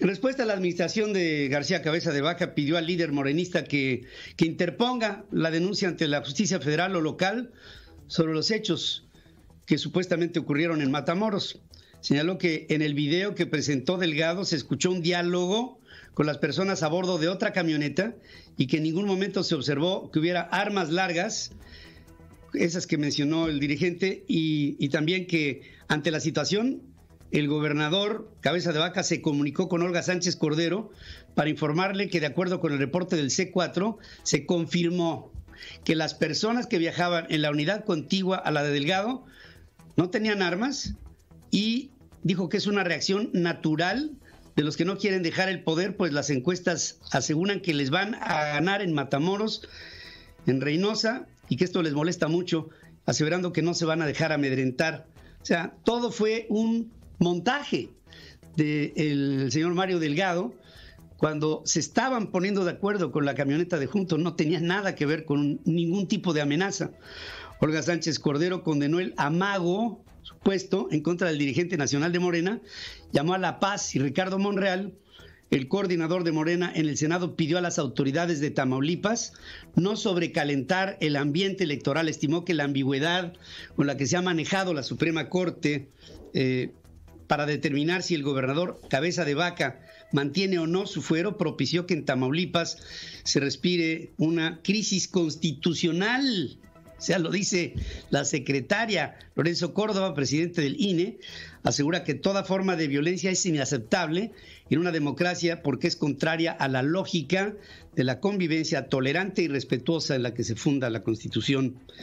En respuesta a la administración de García Cabeza de Vaca pidió al líder morenista que, interponga la denuncia ante la justicia federal o local sobre los hechos que supuestamente ocurrieron en Matamoros. Señaló que en el video que presentó Delgado se escuchó un diálogo con las personas a bordo de otra camioneta y que en ningún momento se observó que hubiera armas largas, esas que mencionó el dirigente, y también que ante la situación el gobernador Cabeza de Vaca se comunicó con Olga Sánchez Cordero para informarle que de acuerdo con el reporte del C4 se confirmó que las personas que viajaban en la unidad contigua a la de Delgado no tenían armas y dijo que es una reacción natural de los que no quieren dejar el poder, pues las encuestas aseguran que les van a ganar en Matamoros, en Reynosa, y que esto les molesta mucho, aseverando que no se van a dejar amedrentar. O sea, todo fue un montaje del señor Mario Delgado, cuando se estaban poniendo de acuerdo con la camioneta de Juntos, no tenía nada que ver con ningún tipo de amenaza. Olga Sánchez Cordero condenó el amago supuesto en contra del dirigente nacional de Morena, llamó a la paz y Ricardo Monreal, el coordinador de Morena en el Senado, pidió a las autoridades de Tamaulipas no sobrecalentar el ambiente electoral, estimó que la ambigüedad con la que se ha manejado la Suprema Corte eh, para determinar si el gobernador Cabeza de Vaca mantiene o no su fuero propició que en Tamaulipas se respire una crisis constitucional. O sea, lo dice la secretaria Lorenzo Córdoba, presidente del INE, asegura que toda forma de violencia es inaceptable en una democracia porque es contraria a la lógica de la convivencia tolerante y respetuosa en la que se funda la Constitución